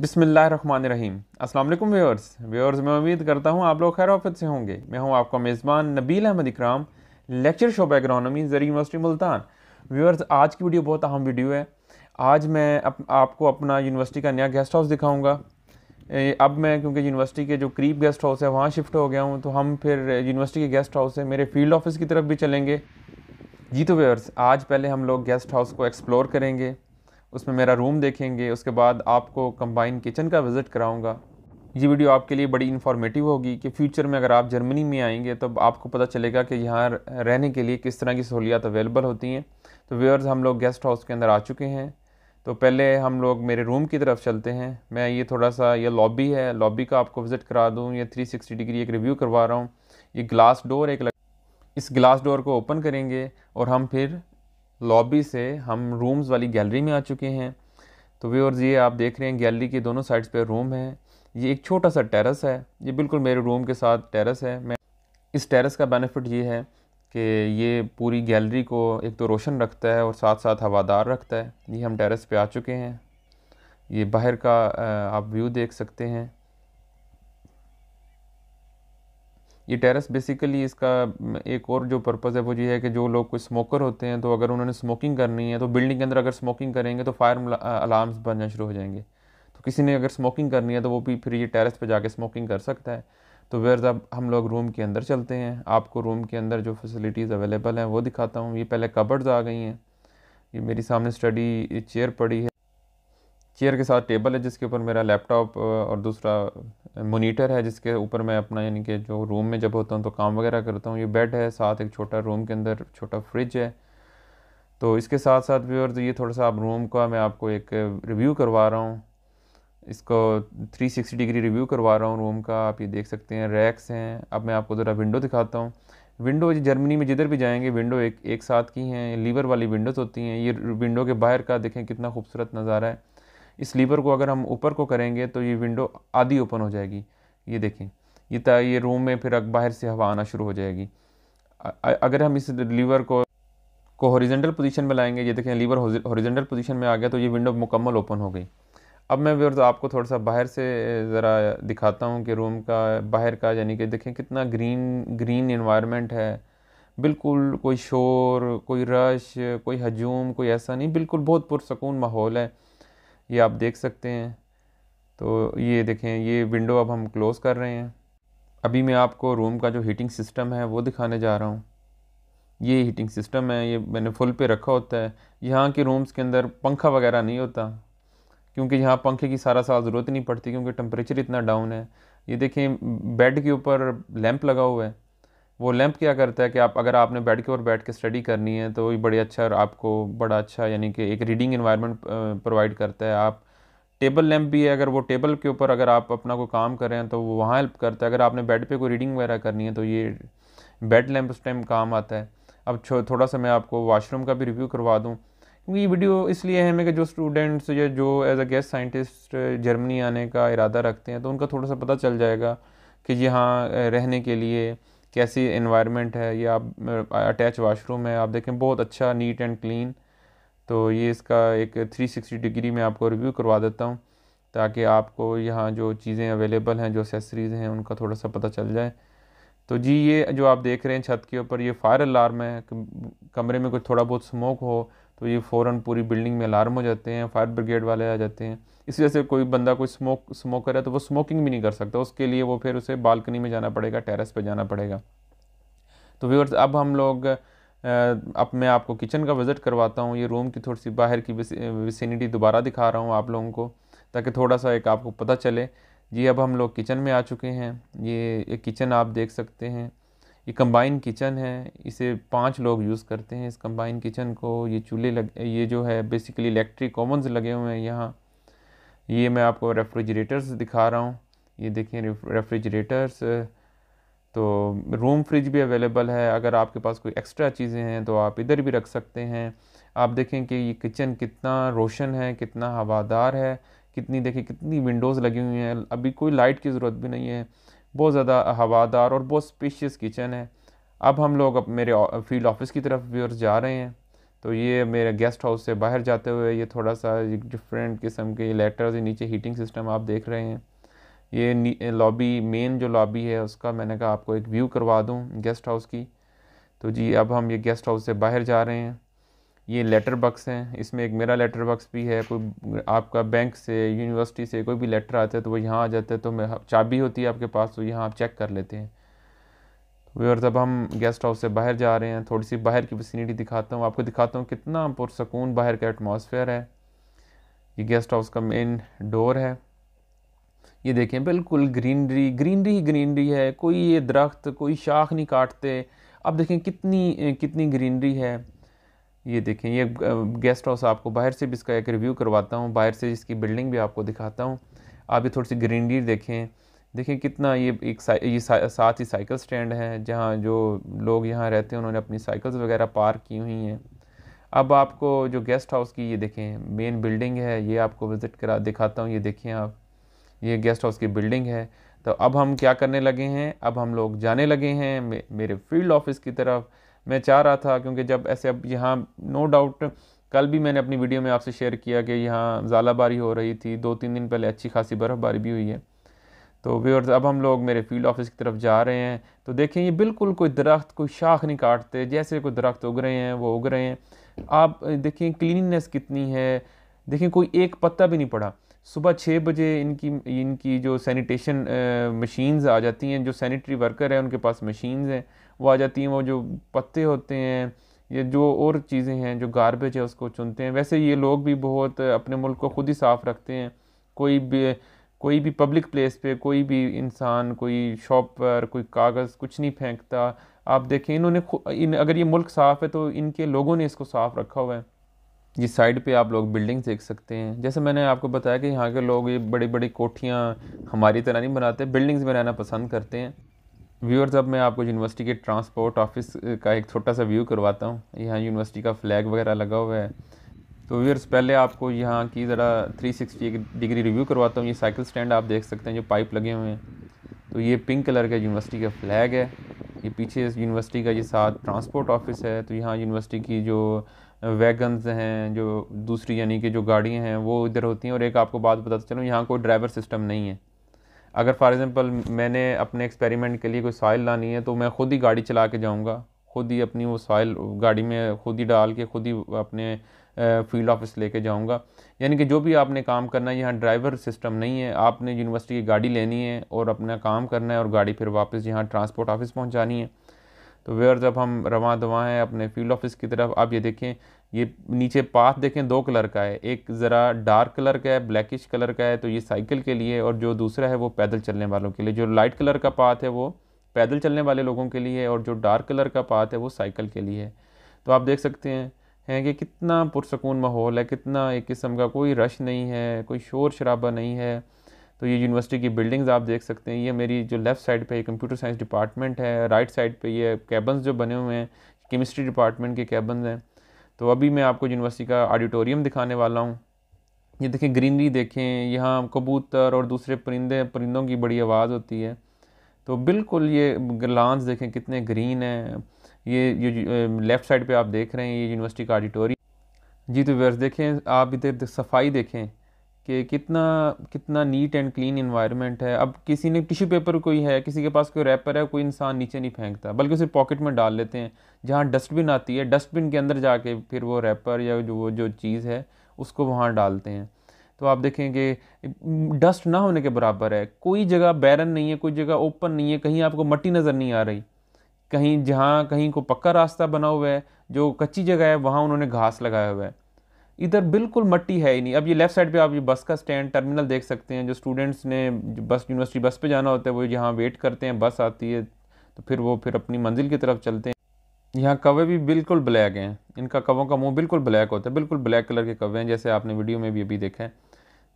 बिसमीम अल्लाम व्यवर्स व्यवर्स मैं उम्मीद करता हूँ आप लोग खैर ऑफिस से होंगे मैं हूँ आपका मेज़बान नबील अहमद इक्राम लेक्चर शोब एग्रोनॉमी ज़र यूनिवर्सिटी मुल्तान व्यवर्स आज की वीडियो बहुत अहम वीडियो है आज मैं अप, आपको अपना यूनिवर्सिटी का नया गेस्ट हाउस दिखाऊँगा अब मैं क्योंकि यूनिवर्सिटी के जो करीब गेस्ट हाउस है वहाँ शिफ्ट हो गया हूँ तो हम फिर यूनिवर्सिटी के गेस्ट हाउस है मेरे फील्ड ऑफिस की तरफ भी चलेंगे जी तो व्यवर्स आज पहले हम लोग गेस्ट हाउस को एक्सप्लोर करेंगे उसमें मेरा रूम देखेंगे उसके बाद आपको कंबाइन किचन का विज़िट कराऊँगा ये वीडियो आपके लिए बड़ी इन्फॉर्मेटिव होगी कि फ्यूचर में अगर आप जर्मनी में आएंगे तो आपको पता चलेगा कि यहाँ रहने के लिए किस तरह की सहूलियात अवेलेबल होती हैं तो व्यूअर्स हम लोग गेस्ट हाउस के अंदर आ चुके हैं तो पहले हम लोग मेरे रूम की तरफ चलते हैं मैं ये थोड़ा सा ये लॉबी है लॉबी का आपको विज़िट करा दूँ ये थ्री डिग्री एक रिव्यू करवा रहा हूँ ये ग्लास डोर एक इस ग्लास डोर को ओपन करेंगे और हम फिर लॉबी से हम रूम्स वाली गैलरी में आ चुके हैं तो और ये आप देख रहे हैं गैलरी के दोनों साइड्स पे रूम है ये एक छोटा सा टेरेस है ये बिल्कुल मेरे रूम के साथ टेरेस है मैं इस टेरेस का बेनिफिट ये है कि ये पूरी गैलरी को एक तो रोशन रखता है और साथ साथ हवादार रखता है ये हम टेरेस पे आ चुके हैं ये बाहर का आप व्यू देख सकते हैं ये टेरेस बेसिकली इसका एक और जो पर्पज़ है वो ये है कि जो लोग कोई स्मोकर होते हैं तो अगर उन्होंने स्मोकिंग करनी है तो बिल्डिंग के अंदर अगर स्मोकिंग करेंगे तो फायर अलार्म्स बनना शुरू हो जाएंगे तो किसी ने अगर स्मोकिंग करनी है तो वो भी फिर ये टेरेस पे जाके स्मोकिंग कर सकता है तो वेयर अब हम लोग रूम के अंदर चलते हैं आपको रूम के अंदर जो फैसिलिटीज़ अवेलेबल हैं वो दिखाता हूँ ये पहले कबर्ड्स आ गई हैं ये मेरी सामने स्टडी चेयर पड़ी है चेयर के साथ टेबल है जिसके ऊपर मेरा लैपटॉप और दूसरा मोनीटर है जिसके ऊपर मैं अपना यानी कि जो रूम में जब होता हूँ तो काम वगैरह करता हूँ ये बेड है साथ एक छोटा रूम के अंदर छोटा फ्रिज है तो इसके साथ साथ तो ये थोड़ा सा आप रूम का मैं आपको एक रिव्यू करवा रहा हूँ इसको 360 डिग्री रिव्यू करवा रहा हूँ रूम का आप ये देख सकते हैं रैक्स हैं अब मैं आपको ज़रा विंडो दिखाता हूँ विंडो जर्मनी में जिधर भी जाएंगे विंडो एक एक साथ की हैं लीवर वाली विंडोज़ होती हैं ये विंडो के बाहर का देखें कितना खूबसूरत नज़ारा है इस लीवर को अगर हम ऊपर को करेंगे तो ये विंडो आधी ओपन हो जाएगी ये देखें ये तो ये रूम में फिर बाहर से हवा आना शुरू हो जाएगी अगर हम इस लीवर को को हॉरिजेंटल पोजीशन में लाएंगे ये देखें लीवर हॉरिजेंटल पोजीशन में आ गया तो ये विंडो मुकम्मल ओपन हो गई अब मैं व्यर्थ तो आपको थोड़ा सा बाहर से ज़रा दिखाता हूँ कि रूम का बाहर का यानी कि देखें कितना ग्रीन ग्रीन इन्वायरमेंट है बिल्कुल कोई शोर कोई रश कोई हजूम कोई ऐसा नहीं बिल्कुल बहुत पुरसकून माहौल है ये आप देख सकते हैं तो ये देखें ये विंडो अब हम क्लोज़ कर रहे हैं अभी मैं आपको रूम का जो हीटिंग सिस्टम है वो दिखाने जा रहा हूँ ये हीटिंग सिस्टम है ये मैंने फुल पे रखा होता है यहाँ के रूम्स के अंदर पंखा वगैरह नहीं होता क्योंकि यहाँ पंखे की सारा साल ज़रूरत नहीं पड़ती क्योंकि टेम्परेचर इतना डाउन है ये देखें बेड के ऊपर लैंप लगा हुआ है वो लैम्प क्या करता है कि आप अगर आपने बेड के ऊपर बैठ के स्टडी करनी है तो ये बड़ी अच्छा और आपको बड़ा अच्छा यानी कि एक रीडिंग इन्वायरमेंट प्रोवाइड करता है आप टेबल लैंप भी है अगर वो टेबल के ऊपर अगर आप अपना कोई काम कर रहे हैं तो वो वहाँ हेल्प करता है अगर आपने बेड पे कोई रीडिंग वगैरह करनी है तो ये बेड लैम्प उस टाइम काम आता है अब छो थोड़ा सा मैं आपको वाशरूम का भी रिव्यू करवा दूँ क्योंकि ये वीडियो इसलिए अहम है कि जो स्टूडेंट्स या जो as a guest scientist Germany आने का इरादा रखते हैं तो उनका थोड़ा सा पता चल जाएगा कि यहाँ रहने के लिए कैसी इन्वायरमेंट है ये आप अटैच वाशरूम है आप देखें बहुत अच्छा नीट एंड क्लीन तो ये इसका एक 360 डिग्री में आपको रिव्यू करवा देता हूँ ताकि आपको यहाँ जो चीज़ें अवेलेबल हैं जो एसेसरीज़ हैं उनका थोड़ा सा पता चल जाए तो जी ये जो आप देख रहे हैं छत के ऊपर ये फायर अलार्म है कमरे में कुछ थोड़ा बहुत स्मोक हो तो ये फ़ौरन पूरी बिल्डिंग में अलार्म हो जाते हैं फायर ब्रिगेड वाले आ जाते हैं इस वजह से कोई बंदा कोई स्मोक स्मोकर है तो वो स्मोकिंग भी नहीं कर सकता उसके लिए वो फिर उसे बालकनी में जाना पड़ेगा टेरेस पर जाना पड़ेगा तो व्यूअर्स अब हम लोग अब मैं आपको किचन का विज़िट करवाता हूँ ये रूम की थोड़ी सी बाहर की विसिनिटी दोबारा दिखा रहा हूँ आप लोगों को ताकि थोड़ा सा एक आपको पता चले जी अब हम लोग किचन में आ चुके हैं ये एक किचन आप देख सकते हैं ये कंबाइन किचन है इसे पांच लोग यूज़ करते हैं इस कंबाइन किचन को ये चूल्हे लग ये जो है बेसिकली इलेक्ट्रिक कॉमन्स लगे हुए हैं यहाँ ये मैं आपको रेफ्रिजरेटर्स दिखा रहा हूँ ये देखें रेफ्रिजरेटर्स तो रूम फ्रिज भी अवेलेबल है अगर आपके पास कोई एक्स्ट्रा चीज़ें हैं तो आप इधर भी रख सकते हैं आप देखें कि ये किचन कितना रोशन है कितना हवादार है कितनी देखें कितनी विंडोज़ लगी हुई हैं अभी कोई लाइट की ज़रूरत भी नहीं है बहुत ज़्यादा हवादार और बहुत स्पेशियस किचन है अब हम लोग अब मेरे फील्ड ऑफिस की तरफ व्यूअर्स जा रहे हैं तो ये मेरे गेस्ट हाउस से बाहर जाते हुए ये थोड़ा सा डिफरेंट किस्म के लेटर्स नीचे हीटिंग सिस्टम आप देख रहे हैं ये लॉबी मेन जो लॉबी है उसका मैंने कहा आपको एक व्यू करवा दूँ गेस्ट हाउस की तो जी अब हम ये गेस्ट हाउस से बाहर जा रहे हैं ये लेटर बक्स हैं इसमें एक मेरा लेटर बक्स भी है कोई आपका बैंक से यूनिवर्सिटी से कोई भी लेटर आता है तो वो यहाँ आ जाता है तो मैं चाबी होती है आपके पास तो यहाँ आप चेक कर लेते हैं और जब हम गेस्ट हाउस से बाहर जा रहे हैं थोड़ी सी बाहर की सीनरी दिखाता हूँ आपको दिखाता हूँ कितना पुरसकून बाहर का एटमोसफेयर है ये गेस्ट हाउस का मेन डोर है ये देखें बिल्कुल ग्रीनरी ग्रीनरी ही ग्रीनरी है कोई ये दरख्त कोई शाख नहीं काटते अब देखें कितनी कितनी ग्रीनरी है ये देखें ये गेस्ट हाउस आपको बाहर से भी इसका एक रिव्यू करवाता हूँ बाहर से इसकी बिल्डिंग भी आपको दिखाता हूँ आप ये थोड़ी सी ग्रीनरी देखें देखें कितना ये एक ये साथ ही साइकिल स्टैंड है जहाँ जो लोग यहाँ रहते हैं उन्होंने अपनी साइकिल्स वगैरह पार्क की हुई हैं अब आपको जो गेस्ट हाउस की ये देखें मेन बिल्डिंग है ये आपको विज़िट करा दिखाता हूँ ये देखें आप ये गेस्ट हाउस की बिल्डिंग है तो अब हम क्या करने लगे हैं अब हम लोग जाने लगे हैं मे, मेरे फील्ड ऑफिस की तरफ मैं चाह रहा था क्योंकि जब ऐसे अब यहाँ नो डाउट कल भी मैंने अपनी वीडियो में आपसे शेयर किया कि यहाँ ज़ालाबारी हो रही थी दो तीन दिन पहले अच्छी खासी बर्फ़बारी भी हुई है तो व्यूअर्स अब हम लोग मेरे फील्ड ऑफिस की तरफ जा रहे हैं तो देखें ये बिल्कुल कोई दरख्त कोई शाख नहीं काटते जैसे कोई दरख्त उग रहे हैं वो उग रहे हैं आप देखें क्लिननेस कितनी है देखें कोई एक पत्ता भी नहीं पड़ा सुबह छः बजे इनकी इनकी जो सैनिटेशन मशीन्स आ जाती हैं जो सैनिटरी वर्कर हैं उनके पास मशीन्स हैं वो आ जाती हैं वो जो पत्ते होते हैं ये जो और चीज़ें हैं जो गारबेज है उसको चुनते हैं वैसे ये लोग भी बहुत अपने मुल्क को खुद ही साफ़ रखते हैं कोई भी कोई भी पब्लिक प्लेस पे कोई भी इंसान कोई शॉप पर कोई कागज़ कुछ नहीं फेंकता आप देखें इन्होंने इन अगर ये मुल्क साफ़ है तो इनके लोगों ने इसको साफ़ रखा हुआ है जिस साइड पे आप लोग बिल्डिंग्स देख सकते हैं जैसे मैंने आपको बताया कि यहाँ के लोग ये बड़ी बड़ी कोठियाँ हमारी तरह नहीं बनाते बिल्डिंग्स में रहना पसंद करते हैं व्यूअर्स अब मैं आपको यूनिवर्सिटी के ट्रांसपोर्ट ऑफिस का एक छोटा सा व्यू करवाता हूँ यहाँ यूनिवर्सिटी का फ्लैग वगैरह लगा हुआ है तो व्यूअर्स पहले आपको यहाँ की ज़रा 360 डिग्री रिव्यू करवाता हूँ ये साइकिल स्टैंड आप देख सकते हैं जो पाइप लगे हुए हैं तो ये पिंक कलर का यूनिवर्सिटी का फ्लैग है ये पीछे इस यूनिवर्सिटी का ये साथ ट्रांसपोर्ट ऑफिस है तो यहाँ यूनिवर्सिटी की जो वैगन्स हैं जो दूसरी यानी कि जो गाड़ियाँ हैं वो इधर होती हैं और एक आपको बात बताते चलो यहाँ कोई ड्राइवर सिस्टम नहीं है अगर फॉर एग्ज़ाम्पल मैंने अपने एक्सपेरिमेंट के लिए कोई सॉइल लानी है तो मैं ख़ुद ही गाड़ी चला के जाऊँगा खुद ही अपनी वो सॉइल गाड़ी में खुद ही डाल के खुद ही अपने फील्ड ऑफिस लेके जाऊंगा यानी कि जो भी आपने काम करना है यहाँ ड्राइवर सिस्टम नहीं है आपने यूनिवर्सिटी की गाड़ी लेनी है और अपना काम करना है और गाड़ी फिर वापस यहाँ ट्रांसपोर्ट ऑफिस पहुँचानी है तो वेयर जब हम रवा दवा हैं अपने फील्ड ऑफिस की तरफ आप ये देखें ये नीचे पाथ देखें दो कलर का है एक ज़रा डार्क कलर का है ब्लैकिश कलर का है तो ये साइकिल के लिए और जो दूसरा है वो पैदल चलने वालों के लिए जो लाइट कलर का पाथ है वो पैदल चलने वाले लोगों के लिए है और जो डार्क कलर का पाथ है वो साइकिल के लिए है तो आप देख सकते हैं हैं कि कितना पुरसकून माहौल है कितना एक किस्म का कोई रश नहीं है कोई शोर शराबा नहीं है तो ये यूनिवर्सिटी की बिल्डिंग्स आप देख सकते हैं ये मेरी जो लेफ़्ट साइड पे कंप्यूटर साइंस डिपार्टमेंट है राइट साइड पे ये कैबन्स जो बने हुए हैं केमिस्ट्री डिपार्टमेंट के कैबन्स हैं तो अभी मैं आपको यूनिवर्सिटी का ऑडिटोरियम दिखाने वाला हूँ ये देखें ग्रीनरी देखें यहाँ कबूतर और दूसरे परिंदे परिंदों की बड़ी आवाज़ होती है तो बिल्कुल ये लांस देखें कितने ग्रीन हैं ये ये लेफ़्ट साइड पे आप देख रहे हैं ये यूनिवर्सिटी का ऑडिटोरियम जी तो व्यर्स देखें आप इधर सफाई देखें कि कितना कितना नीट एंड क्लीन इन्वायरमेंट है अब किसी ने टिश्यू पेपर कोई है किसी के पास कोई रैपर है कोई इंसान नीचे नहीं फेंकता बल्कि उसे पॉकेट में डाल लेते हैं जहाँ डस्टबिन आती है डस्टबिन के अंदर जाके फिर वो रैपर या जो वो जो चीज़ है उसको वहाँ डालते हैं तो आप देखें कि डस्ट ना होने के बराबर है कोई जगह बैरन नहीं है कोई जगह ओपन नहीं है कहीं आपको मट्टी नज़र नहीं आ रही कहीं जहाँ कहीं को पक्का रास्ता बना हुआ है जो कच्ची जगह है वहाँ उन्होंने घास लगाया हुआ है इधर बिल्कुल मट्टी है ही नहीं अब ये लेफ्ट साइड पे आप ये बस का स्टैंड टर्मिनल देख सकते हैं जो स्टूडेंट्स ने बस यूनिवर्सिटी बस पे जाना होता है वो यहाँ वेट करते हैं बस आती है तो फिर वो फिर अपनी मंजिल की तरफ चलते हैं यहाँ कवे भी बिल्कुल ब्लैक हैं इनका कवों का मुँह बिल्कुल ब्लैक होता है बिल्कुल ब्लैक कलर के कवे हैं जैसे आपने वीडियो में भी अभी देखा है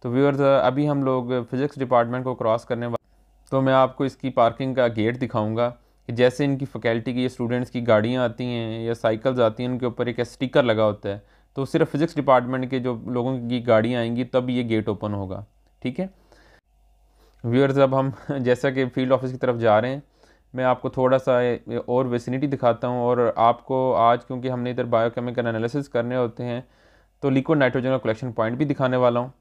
तो व्यूअर्स अभी हम लोग फिज़िक्स डिपार्टमेंट को क्रॉस करने वाले तो मैं आपको इसकी पार्किंग का गेट दिखाऊँगा कि जैसे इनकी फैकल्टी की स्टूडेंट्स की गाड़ियाँ आती हैं या साइकिल्स आती हैं उनके ऊपर एक स्टिकर लगा होता है तो सिर्फ फिज़िक्स डिपार्टमेंट के जो लोगों की गाड़ियाँ आएंगी तब ये गेट ओपन होगा ठीक है व्यूअर्स अब हम जैसा कि फील्ड ऑफिस की तरफ जा रहे हैं मैं आपको थोड़ा सा और वेसिनिटी दिखाता हूँ और आपको आज क्योंकि हमने इधर बायोकेमिकल एनालिसिस करने होते हैं तो लिक्विड नाइट्रोजन का कलेक्शन पॉइंट भी दिखाने वाला हूँ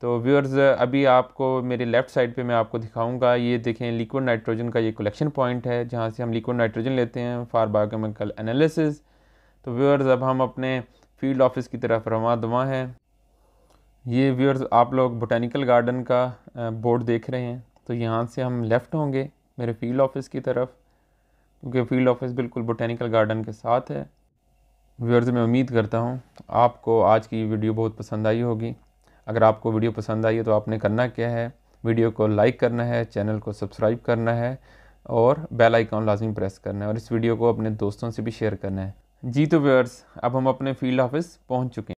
तो व्यूअर्स अभी आपको मेरे लेफ़्ट साइड पे मैं आपको दिखाऊंगा ये देखें लिक्विड नाइट्रोजन का ये कलेक्शन पॉइंट है जहाँ से हम लिक्विड नाइट्रोजन लेते हैं फॉर बायोकेमिकल एनालिसिस तो व्यूअर्स अब हम अपने फील्ड ऑफिस की तरफ रवा दवा है ये व्यूअर्स आप लोग बोटानिकल गार्डन का बोर्ड देख रहे हैं तो यहाँ से हम लेफ़्ट होंगे मेरे फील्ड ऑफिस की तरफ क्योंकि फील्ड ऑफिस बिल्कुल बोटैनिकल गार्डन के साथ है व्यूअर्स मैं उम्मीद करता हूँ आपको आज की वीडियो बहुत पसंद आई होगी अगर आपको वीडियो पसंद आई है तो आपने करना क्या है वीडियो को लाइक करना है चैनल को सब्सक्राइब करना है और बेल आइकॉन लाजमी प्रेस करना है और इस वीडियो को अपने दोस्तों से भी शेयर करना है जी तो व्यवर्स अब हम अपने फील्ड ऑफिस पहुंच चुके हैं